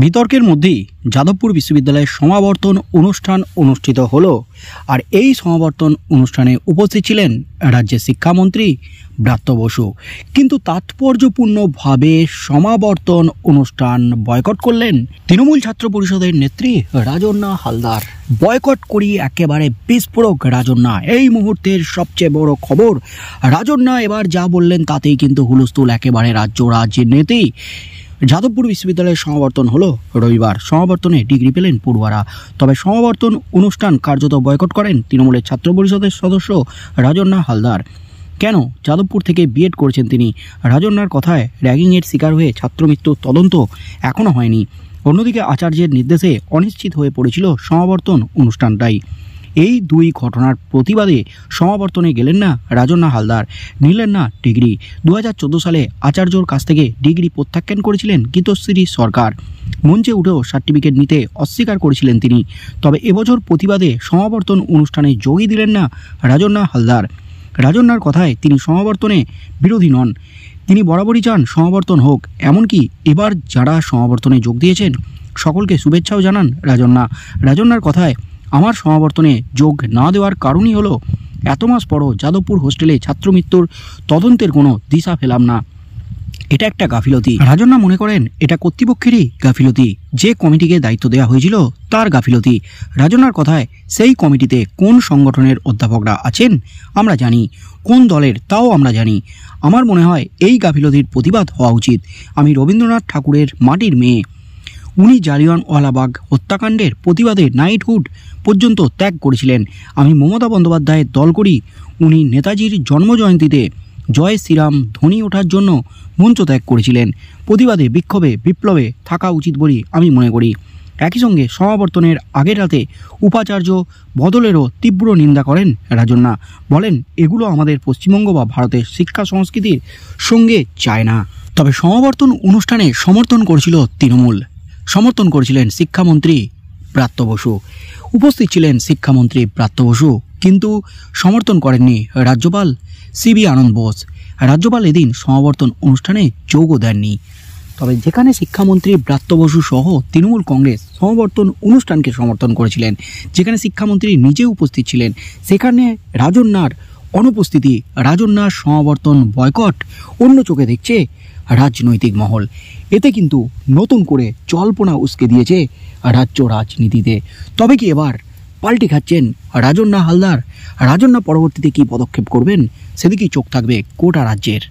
বিতর্কের মধ্যেই যাদবপুর বিশ্ববিদ্যালয়ের সমাবর্তন অনুষ্ঠান অনুষ্ঠিত হল আর এই সমাবর্তন অনুষ্ঠানে উপস্থিত ছিলেন রাজ্যের শিক্ষামন্ত্রী ব্রাত্য বসু কিন্তু তাৎপর্যপূর্ণভাবে সমাবর্তন অনুষ্ঠান বয়কট করলেন তৃণমূল ছাত্র পরিষদের নেত্রী রাজন্না হালদার বয়কট করি একেবারে বিস্ফোরক রাজন্না এই মুহূর্তের সবচেয়ে বড় খবর রাজন্না এবার যা বললেন তাতেই কিন্তু হুলস্থুল একেবারে রাজ্য রাজ্যের রাজনীতি যাদবপুর বিশ্ববিদ্যালয়ের সমাবর্তন হলো রবিবার সমাবর্তনে ডিগ্রি পেলেন পড়ুয়ারা তবে সমাবর্তন অনুষ্ঠান কার্যত বয়কট করেন তৃণমূলের ছাত্র পরিষদের সদস্য রাজন্না হালদার কেন যাদবপুর থেকে বিএড করেছেন তিনি রাজন্নার কথায় র্যাগিংয়ের শিকার হয়ে ছাত্রমৃত্যুর তদন্ত এখনও হয়নি অন্যদিকে আচার্যের নির্দেশে অনিশ্চিত হয়ে পড়েছিল সমাবর্তন অনুষ্ঠানটাই এই দুই ঘটনার প্রতিবাদে সমাবর্তনে গেলেন না রাজন্না হালদার নিলেন না ডিগ্রি দু সালে আচার্যর কাছ থেকে ডিগ্রি প্রত্যাখ্যান করেছিলেন গীতশ্রী সরকার মঞ্চে উঠেও সার্টিফিকেট নিতে অস্বীকার করেছিলেন তিনি তবে এবছর প্রতিবাদে সমাবর্তন অনুষ্ঠানে যোগই দিলেন না রাজন্না হালদার রাজন্নার কথায় তিনি সমাবর্তনে বিরোধী নন তিনি বরাবরই চান সমাবর্তন হোক এমনকি এবার যারা সমাবর্তনে যোগ দিয়েছেন সকলকে শুভেচ্ছাও জানান রাজন্না রাজন্নার কথায় আমার সমাবর্তনে যোগ না দেওয়ার কারণই হলো এত মাস পরও যাদবপুর হোস্টেলে ছাত্র মৃত্যুর তদন্তের কোনো দিশা ফেলাম না এটা একটা গাফিলতি রাজন্না মনে করেন এটা কর্তৃপক্ষেরই গাফিলতি যে কমিটিকে দায়িত্ব দেওয়া হয়েছিল তার গাফিলতি রাজনার কথায় সেই কমিটিতে কোন সংগঠনের অধ্যাপকরা আছেন আমরা জানি কোন দলের তাও আমরা জানি আমার মনে হয় এই গাফিলতির প্রতিবাদ হওয়া উচিত আমি রবীন্দ্রনাথ ঠাকুরের মাটির মেয়ে উনি জালিয়ানওয়ালাবাগ হত্যাকাণ্ডের প্রতিবাদে নাইটহুড পর্যন্ত ত্যাগ করেছিলেন আমি মমতা বন্দ্যোপাধ্যায়ের দল করি উনি নেতাজির জন্মজয়ন্তীতে জয় শ্রীরাম ধ্বনি ওঠার জন্য মঞ্চ ত্যাগ করেছিলেন প্রতিবাদে বিক্ষোভে বিপ্লবে থাকা উচিত বলে আমি মনে করি একই সঙ্গে সমাবর্তনের আগের রাতে উপাচার্য বদলেরও তীব্র নিন্দা করেন রাজন্না বলেন এগুলো আমাদের পশ্চিমবঙ্গ বা ভারতের শিক্ষা সংস্কৃতির সঙ্গে চায় না তবে সমাবর্তন অনুষ্ঠানে সমর্থন করেছিল তৃণমূল সমর্থন করেছিলেন শিক্ষামন্ত্রী ব্রাত্য বসু উপস্থিত ছিলেন শিক্ষামন্ত্রী ব্রাত্য বসু কিন্তু সমর্থন করেননি রাজ্যপাল সিবি আনন্দ বোস রাজ্যপাল এদিন সমাবর্তন অনুষ্ঠানে যোগও দেননি তবে যেখানে শিক্ষামন্ত্রী ব্রাত্য বসু সহ তৃণমূল কংগ্রেস সমাবর্তন অনুষ্ঠানকে সমর্থন করেছিলেন যেখানে শিক্ষামন্ত্রী নিজে উপস্থিত ছিলেন সেখানে রাজন্যার অনুপস্থিতি রাজন্যার সমাবর্তন বয়কট অন্য চোখে দেখছে রাজনৈতিক মহল এতে কিন্তু নতুন করে জল্পনা উসকে দিয়েছে রাজ্য রাজনীতিতে তবে কি এবার পাল্টি খাচ্ছেন রাজন্যা হালদার রাজন্যা পরবর্তীতে কী পদক্ষেপ করবেন সেদিকেই চোখ থাকবে গোটা রাজ্যের